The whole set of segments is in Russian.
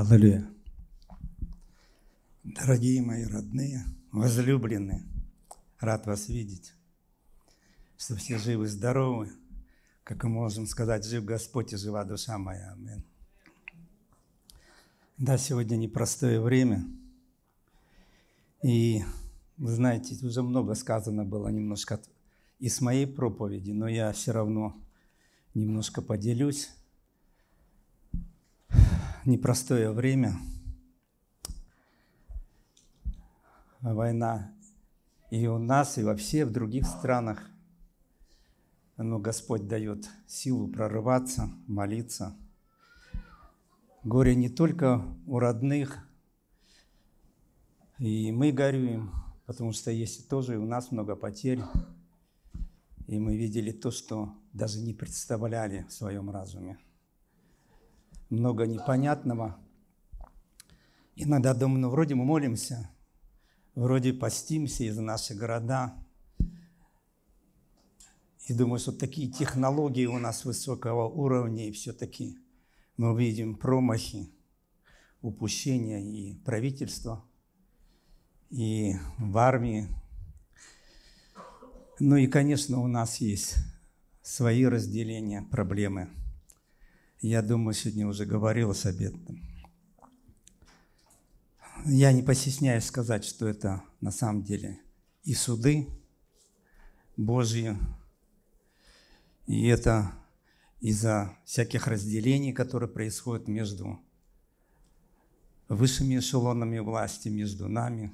Аллилуйя. Дорогие мои родные, возлюбленные, рад вас видеть, что все живы, здоровы. Как мы можем сказать, жив Господь и жива душа моя. Аминь. Да, сегодня непростое время. И, вы знаете, уже много сказано было немножко и с моей проповеди, но я все равно немножко поделюсь непростое время. Война и у нас, и вообще в других странах. Но Господь дает силу прорываться, молиться. Горе не только у родных, и мы горюем, потому что есть тоже и у нас много потерь. И мы видели то, что даже не представляли в своем разуме – много непонятного. Иногда думаю, ну вроде мы молимся, вроде постимся из наши города. И думаю, что такие технологии у нас высокого уровня, и все-таки мы видим промахи, упущения и правительства, и в армии. Ну и, конечно, у нас есть свои разделения, проблемы – я думаю, сегодня уже говорил с обедом. Я не постесняюсь сказать, что это на самом деле и суды Божьи, и это из-за всяких разделений, которые происходят между высшими эшелонами власти, между нами.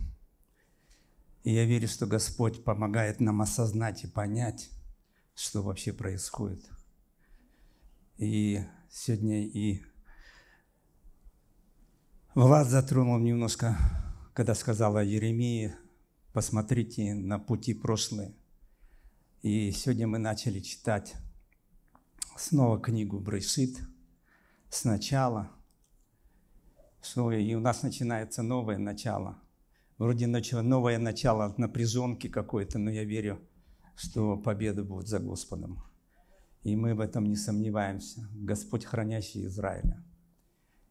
И я верю, что Господь помогает нам осознать и понять, что вообще происходит. И Сегодня и Влад затронул немножко, когда сказала Еремии, посмотрите на пути прошлые. И сегодня мы начали читать снова книгу Брешит сначала. И у нас начинается новое начало. Вроде начало, новое начало напряженки какой-то, но я верю, что победа будет за Господом и мы в этом не сомневаемся. Господь, хранящий Израиля.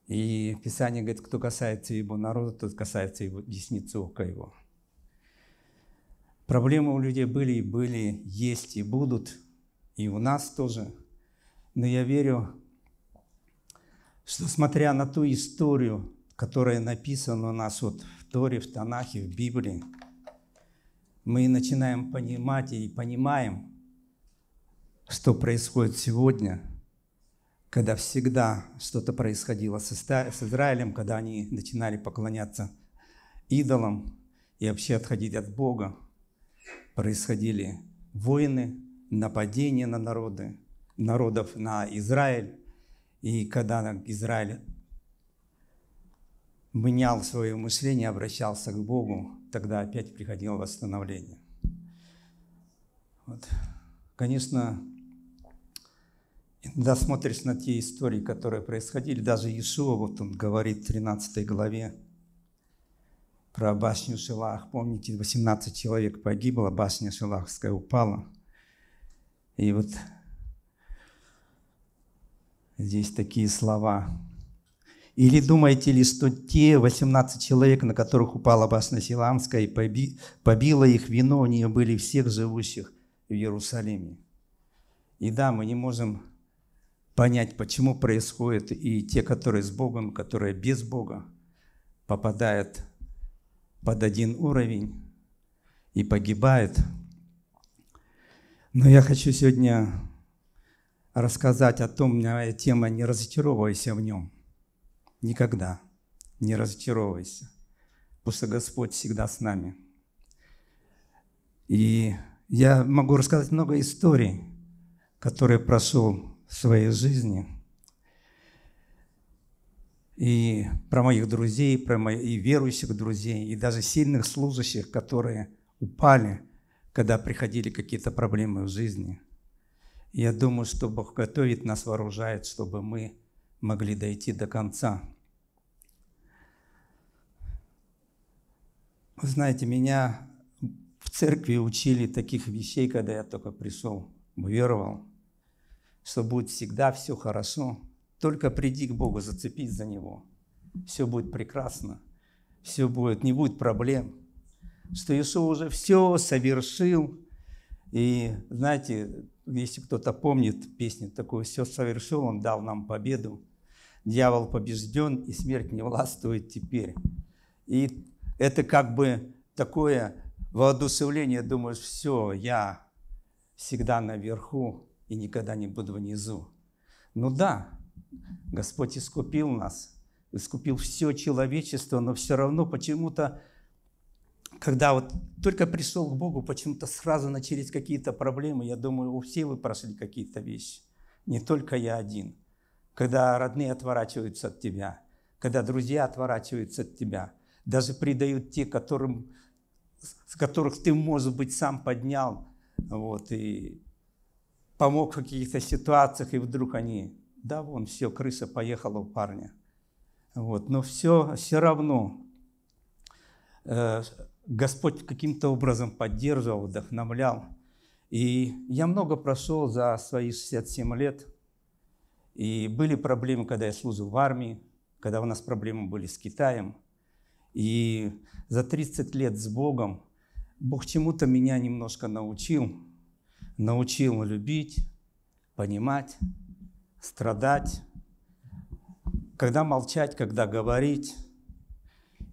И Писание говорит, кто касается его народа, тот касается его десницы ока его. Проблемы у людей были и были, есть и будут, и у нас тоже. Но я верю, что смотря на ту историю, которая написана у нас вот в Торе, в Танахе, в Библии, мы начинаем понимать и понимаем – что происходит сегодня, когда всегда что-то происходило с Израилем, когда они начинали поклоняться идолам и вообще отходить от Бога, происходили войны, нападения на народы, народов на Израиль. И когда Израиль менял свое мышление, обращался к Богу, тогда опять приходило восстановление. Вот. Конечно, да смотришь на те истории, которые происходили, даже Иешуа, вот он говорит в 13 главе про башню Шилах. Помните, 18 человек погибло, башня Шилахская упала. И вот здесь такие слова. Или думаете ли, что те 18 человек, на которых упала башня Силамская и поби, побила их, виновнее были всех живущих в Иерусалиме? И да, мы не можем понять, почему происходит, и те, которые с Богом, которые без Бога, попадают под один уровень и погибают. Но я хочу сегодня рассказать о том, моя тема «Не разочаровывайся в нем». Никогда не разочаровывайся, потому что Господь всегда с нами. И я могу рассказать много историй, которые прошел своей жизни. И про моих друзей, про моих и верующих друзей, и даже сильных служащих, которые упали, когда приходили какие-то проблемы в жизни. Я думаю, что Бог готовит нас, вооружает, чтобы мы могли дойти до конца. Вы знаете, меня в церкви учили таких вещей, когда я только пришел, уверовал – что будет всегда все хорошо. Только приди к Богу, зацепись за Него. Все будет прекрасно, все будет, не будет проблем. Что Иисус уже все совершил. И знаете, если кто-то помнит песню такую «Все совершил, Он дал нам победу». Дьявол побежден, и смерть не властвует теперь. И это как бы такое воодушевление, думаешь, все, я всегда наверху, и никогда не буду внизу. Ну да, Господь искупил нас, искупил все человечество, но все равно почему-то, когда вот только пришел к Богу, почему-то сразу начались какие-то проблемы. Я думаю, у всех вы прошли какие-то вещи. Не только я один. Когда родные отворачиваются от тебя, когда друзья отворачиваются от тебя, даже предают те, которым, с которых ты, может быть, сам поднял. Вот, и помог в каких-то ситуациях, и вдруг они, да, вон, все, крыса поехала у парня. Вот, но все, все равно э, Господь каким-то образом поддерживал, вдохновлял. И я много прошел за свои 67 лет. И были проблемы, когда я служил в армии, когда у нас проблемы были с Китаем. И за 30 лет с Богом Бог чему-то меня немножко научил – научил любить, понимать, страдать, когда молчать, когда говорить,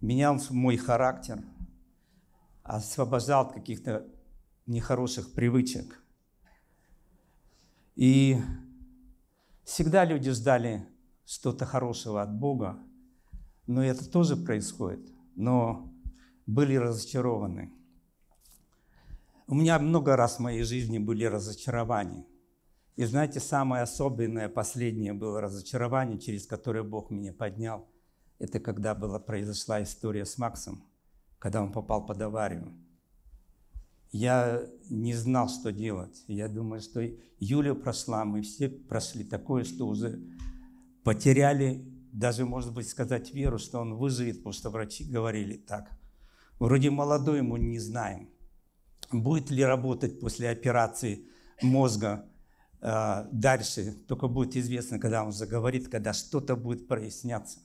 менял мой характер, освобождал от каких-то нехороших привычек. И всегда люди ждали что-то хорошего от Бога, но это тоже происходит, но были разочарованы – у меня много раз в моей жизни были разочарования. И знаете, самое особенное, последнее было разочарование, через которое Бог меня поднял. Это когда была, произошла история с Максом, когда он попал под аварию. Я не знал, что делать. Я думаю, что Юля прошла, мы все прошли такое, что уже потеряли, даже, может быть, сказать веру, что он выживет, потому что врачи говорили так. Вроде молодой, мы не знаем – будет ли работать после операции мозга э, дальше, только будет известно, когда он заговорит, когда что-то будет проясняться.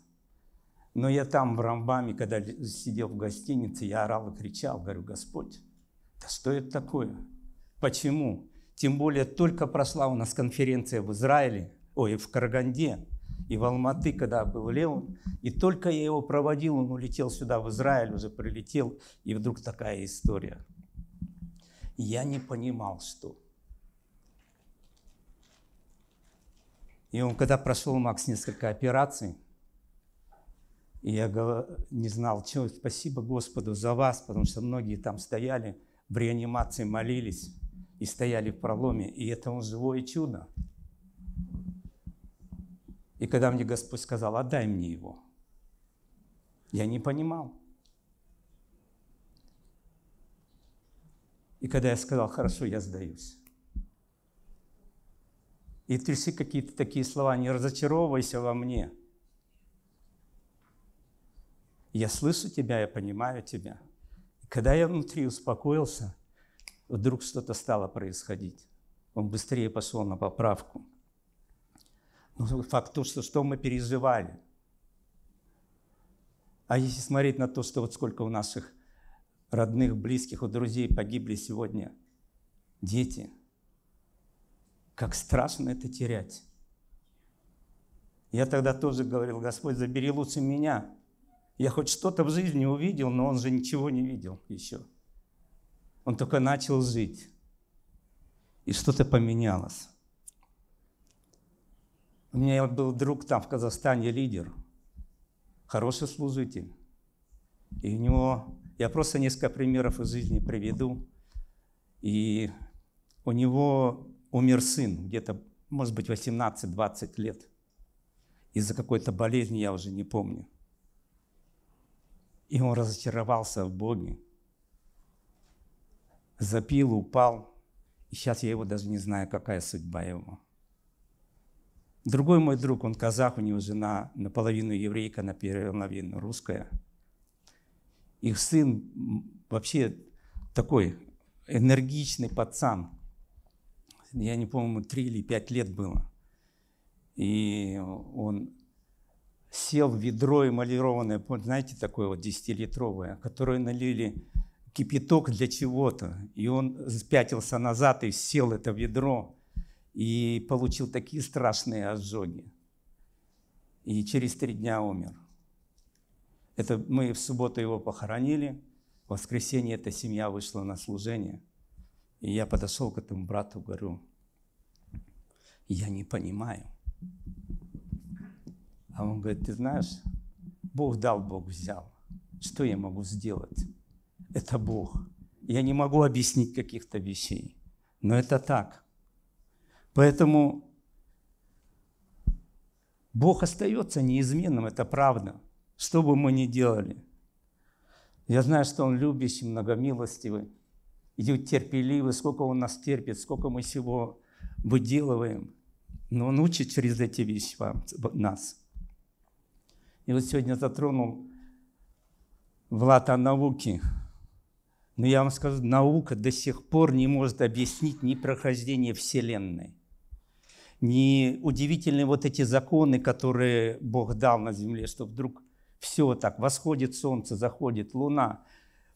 Но я там в Рамбаме, когда сидел в гостинице, я орал и кричал, говорю, Господь, да что это такое? Почему? Тем более только прошла у нас конференция в Израиле, ой, в Караганде, и в Алматы, когда был Леон. И только я его проводил, он улетел сюда, в Израиль уже прилетел, и вдруг такая история я не понимал, что. И он, когда прошел Макс несколько операций, и я не знал, что спасибо Господу за вас, потому что многие там стояли в реанимации, молились и стояли в проломе. И это он живое чудо. И когда мне Господь сказал, отдай мне его, я не понимал. И когда я сказал, хорошо, я сдаюсь. И тряси какие-то такие слова, не разочаровывайся во мне. Я слышу тебя, я понимаю тебя. И когда я внутри успокоился, вдруг что-то стало происходить. Он быстрее пошел на поправку. Но ну, факт то, что, что мы переживали. А если смотреть на то, что вот сколько у наших родных, близких, у друзей погибли сегодня дети. Как страшно это терять. Я тогда тоже говорил, Господь, забери лучше меня. Я хоть что-то в жизни увидел, но он же ничего не видел еще. Он только начал жить. И что-то поменялось. У меня был друг там в Казахстане, лидер, хороший служитель. И у него я просто несколько примеров из жизни приведу. И у него умер сын где-то, может быть, 18-20 лет. Из-за какой-то болезни, я уже не помню. И он разочаровался в Боге. Запил, упал. И сейчас я его даже не знаю, какая судьба его. Другой мой друг, он казах, у него жена наполовину еврейка, наполовину русская – их сын вообще такой энергичный пацан. Я не помню, три или пять лет было. И он сел в ведро эмалированное, знаете, такое вот десятилитровое, которое налили кипяток для чего-то. И он спятился назад и сел это ведро. И получил такие страшные ожоги. И через три дня умер. Это мы в субботу его похоронили, в воскресенье эта семья вышла на служение. И я подошел к этому брату, говорю, я не понимаю. А он говорит, ты знаешь, Бог дал, Бог взял. Что я могу сделать? Это Бог. Я не могу объяснить каких-то вещей. Но это так. Поэтому Бог остается неизменным, это правда что бы мы ни делали. Я знаю, что Он любящий, многомилостивый и терпеливый, сколько Он нас терпит, сколько мы всего выделываем. Но Он учит через эти вещи нас. И вот сегодня затронул Влад о науке. Но я вам скажу, наука до сих пор не может объяснить ни прохождение Вселенной, ни удивительные вот эти законы, которые Бог дал на Земле, что вдруг все так, восходит солнце, заходит луна,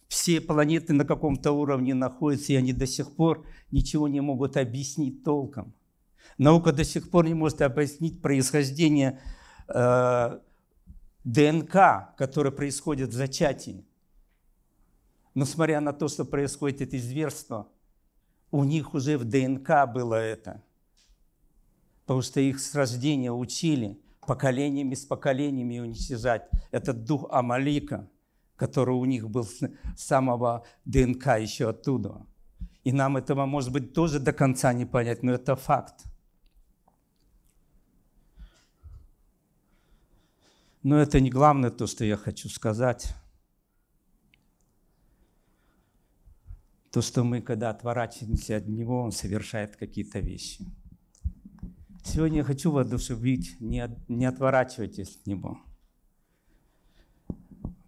все планеты на каком-то уровне находятся, и они до сих пор ничего не могут объяснить толком. Наука до сих пор не может объяснить происхождение э, ДНК, которое происходит в зачатии. Но смотря на то, что происходит это зверство, у них уже в ДНК было это. Потому что их с рождения учили – поколениями с поколениями уничтожать этот дух Амалика, который у них был с самого ДНК еще оттуда. И нам этого, может быть, тоже до конца не понять, но это факт. Но это не главное то, что я хочу сказать. То, что мы, когда отворачиваемся от Него, Он совершает какие-то вещи – Сегодня я хочу воодушевить, не, не отворачивайтесь от Него.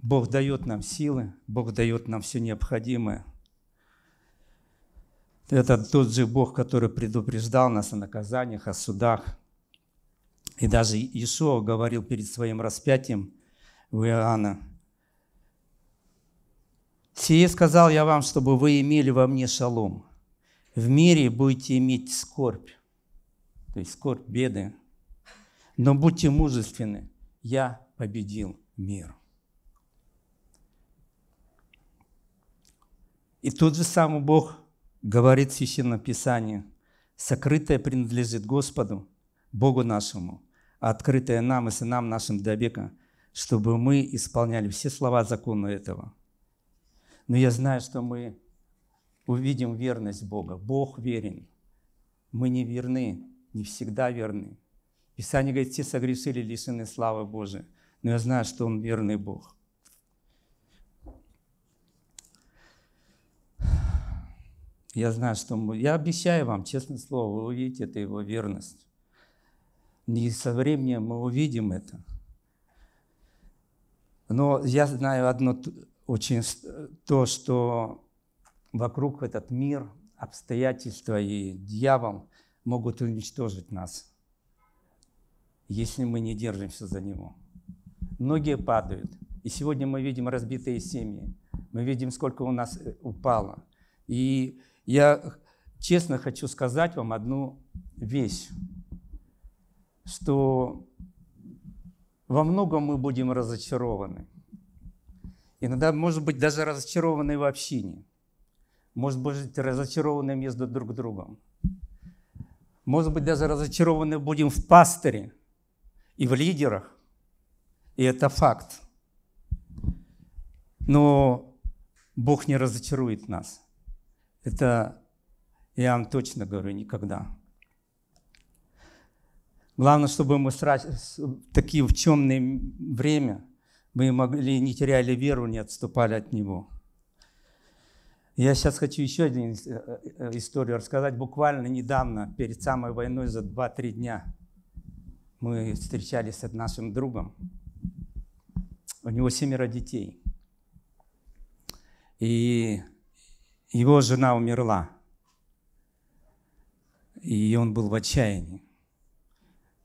Бог дает нам силы, Бог дает нам все необходимое. Это тот же Бог, который предупреждал нас о наказаниях, о судах. И даже Иешуа говорил перед своим распятием у Иоанна, «Сие сказал я вам, чтобы вы имели во мне шалом. В мире будете иметь скорбь, то есть скорбь, беды. Но будьте мужественны, я победил мир. И тот же самый Бог говорит в Священном Писании, сокрытое принадлежит Господу, Богу нашему, а открытое нам и сынам нашим до века, чтобы мы исполняли все слова закона этого. Но я знаю, что мы увидим верность Бога. Бог верен. Мы не верны не всегда верны. Писание говорит, все согрешили, лишены славы Божией. Но я знаю, что Он верный Бог. Я знаю, что мы... я обещаю вам, честное слово, вы увидите это его верность. И со временем мы увидим это. Но я знаю одно очень то, что вокруг этот мир, обстоятельства и дьявол могут уничтожить нас, если мы не держимся за него. Многие падают. И сегодня мы видим разбитые семьи. Мы видим, сколько у нас э, упало. И я честно хочу сказать вам одну вещь, что во многом мы будем разочарованы. Иногда, может быть, даже разочарованы в общине. Может быть, разочарованы между друг другом. Может быть, даже разочарованы будем в пастыре и в лидерах. И это факт. Но Бог не разочарует нас. Это я вам точно говорю никогда. Главное, чтобы мы такие в темное время мы могли не теряли веру, не отступали от Него. Я сейчас хочу еще одну э, э, э, историю рассказать. Буквально недавно, перед самой войной, за 2-3 дня, мы встречались с нашим другом. У него семеро детей. И его жена умерла. И он был в отчаянии,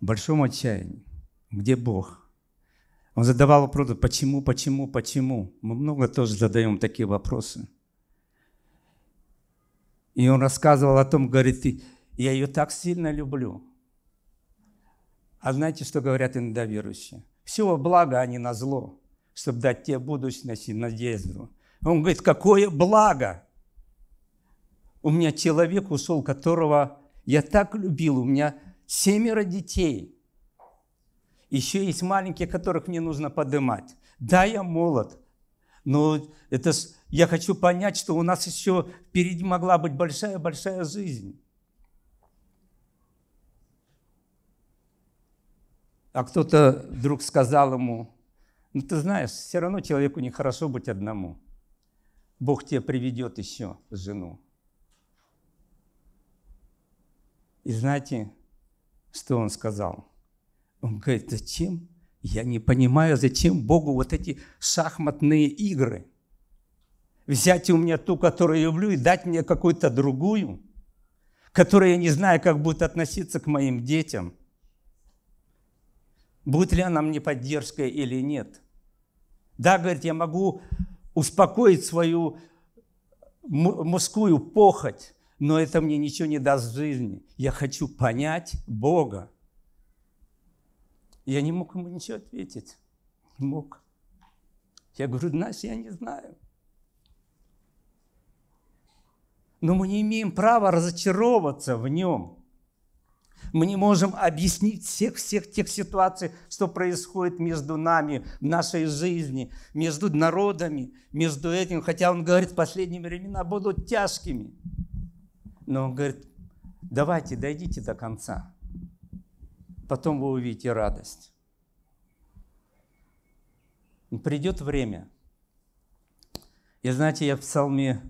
большом отчаянии. Где Бог? Он задавал вопросы, почему, почему, почему. Мы много тоже задаем такие вопросы – и он рассказывал о том, говорит, я ее так сильно люблю. А знаете, что говорят иногда верующие? Все благо, а не на зло, чтобы дать тебе будущность и надежду. Он говорит, какое благо! У меня человек ушел, которого я так любил, у меня семеро детей – еще есть маленькие, которых мне нужно поднимать. Да, я молод, но это я хочу понять, что у нас еще впереди могла быть большая-большая жизнь. А кто-то вдруг сказал ему, ну ты знаешь, все равно человеку нехорошо быть одному. Бог тебе приведет еще жену. И знаете, что он сказал? Он говорит, зачем? Я не понимаю, зачем Богу вот эти шахматные игры – взять у меня ту, которую я люблю, и дать мне какую-то другую, которая я не знаю, как будет относиться к моим детям. Будет ли она мне поддержкой или нет. Да, говорит, я могу успокоить свою мужскую похоть, но это мне ничего не даст в жизни. Я хочу понять Бога. Я не мог ему ничего ответить. Не мог. Я говорю, знаешь, я не знаю. но мы не имеем права разочаровываться в нем. Мы не можем объяснить всех-всех тех ситуаций, что происходит между нами, в нашей жизни, между народами, между этим. Хотя он говорит, последние времена будут тяжкими. Но он говорит, давайте, дойдите до конца. Потом вы увидите радость. придет время. И знаете, я в псалме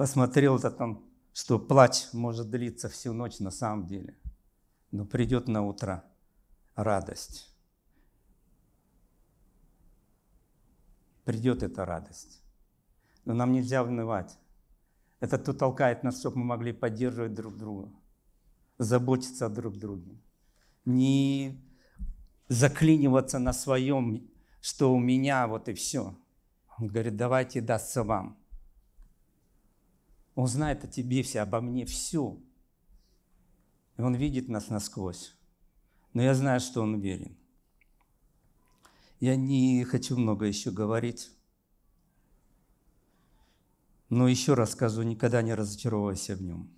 посмотрел-то там, что плач может длиться всю ночь на самом деле. Но придет на утро радость. Придет эта радость. Но нам нельзя унывать. Это то толкает нас, чтобы мы могли поддерживать друг друга, заботиться о друг друге. Не заклиниваться на своем, что у меня вот и все. Он говорит, давайте дастся вам – он знает о тебе все, обо мне все. И Он видит нас насквозь. Но я знаю, что Он верен. Я не хочу много еще говорить. Но еще раз скажу, никогда не разочаровывайся в Нем.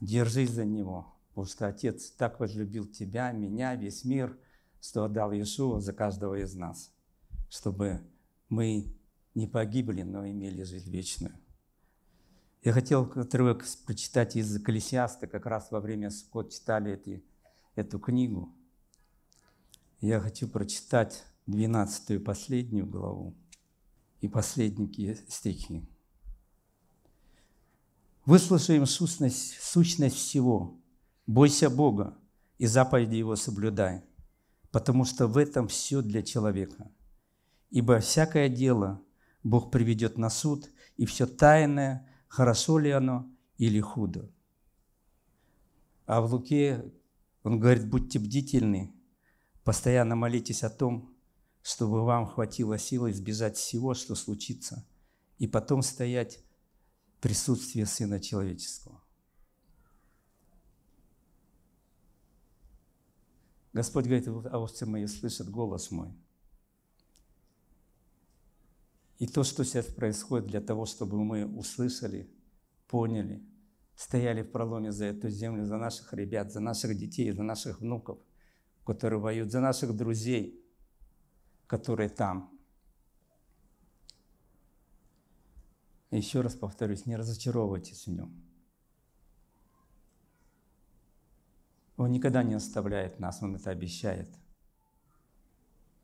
Держись за Него, потому что Отец так возлюбил тебя, меня, весь мир, что отдал Иешуа за каждого из нас, чтобы мы не погибли, но имели жизнь вечную. Я хотел отрывок прочитать из Экклесиаста, как раз во время Сукот читали эти, эту книгу. Я хочу прочитать 12 последнюю главу и последние стихи. Выслушаем сущность, сущность всего. Бойся Бога и заповеди Его соблюдай, потому что в этом все для человека. Ибо всякое дело – Бог приведет на суд, и все тайное, хорошо ли оно или худо. А в Луке он говорит, будьте бдительны, постоянно молитесь о том, чтобы вам хватило силы избежать всего, что случится, и потом стоять в присутствии Сына Человеческого. Господь говорит, а овцы мои слышат голос мой – и то, что сейчас происходит для того, чтобы мы услышали, поняли, стояли в проломе за эту землю, за наших ребят, за наших детей, за наших внуков, которые воюют, за наших друзей, которые там. Еще раз повторюсь, не разочаровывайтесь в нем. Он никогда не оставляет нас, он это обещает.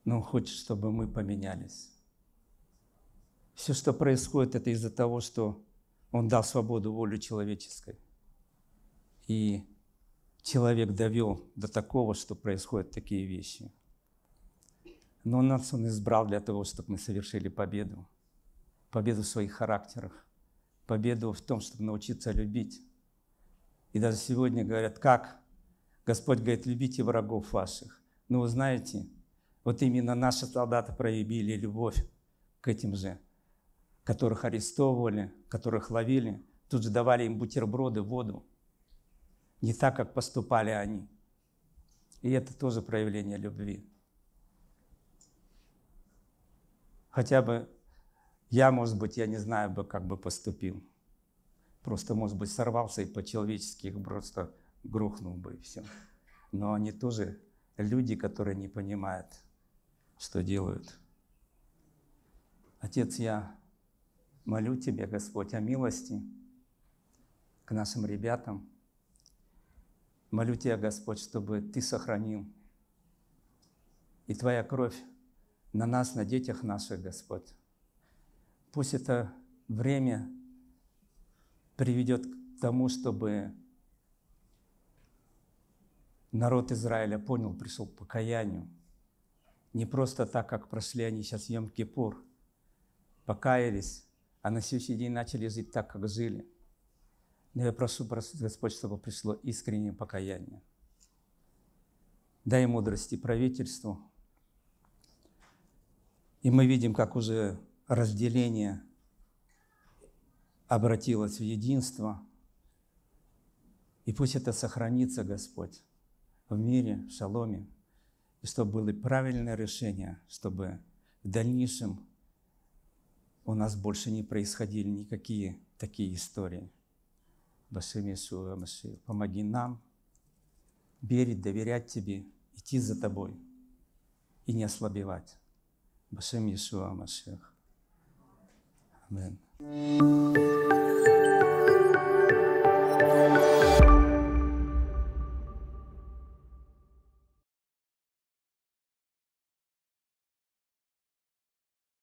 Но он хочет, чтобы мы поменялись. Все, что происходит, это из-за того, что Он дал свободу волю человеческой. И человек довел до такого, что происходят такие вещи. Но нас Он избрал для того, чтобы мы совершили победу. Победу в своих характерах. Победу в том, чтобы научиться любить. И даже сегодня говорят, как? Господь говорит, любите врагов ваших. Но вы знаете, вот именно наши солдаты проявили любовь к этим же которых арестовывали, которых ловили, тут же давали им бутерброды, воду. Не так, как поступали они. И это тоже проявление любви. Хотя бы я, может быть, я не знаю бы, как бы поступил. Просто, может быть, сорвался и по-человечески их просто грохнул бы, и все. Но они тоже люди, которые не понимают, что делают. Отец, я Молю Тебя, Господь, о милости к нашим ребятам. Молю Тебя, Господь, чтобы Ты сохранил. И Твоя кровь на нас, на детях наших, Господь. Пусть это время приведет к тому, чтобы народ Израиля понял, пришел к покаянию. Не просто так, как прошли они сейчас Йом-Кипур, покаялись, а на следующий день начали жить так, как жили. Но я прошу, прошу Господь, чтобы пришло искреннее покаяние. Дай мудрости правительству. И мы видим, как уже разделение обратилось в единство. И пусть это сохранится, Господь, в мире, в шаломе, и чтобы были правильные решения, чтобы в дальнейшем у нас больше не происходили никакие такие истории. Помоги нам верить, доверять Тебе, идти за Тобой и не ослабевать. Башем Иешуа Машех. Аминь.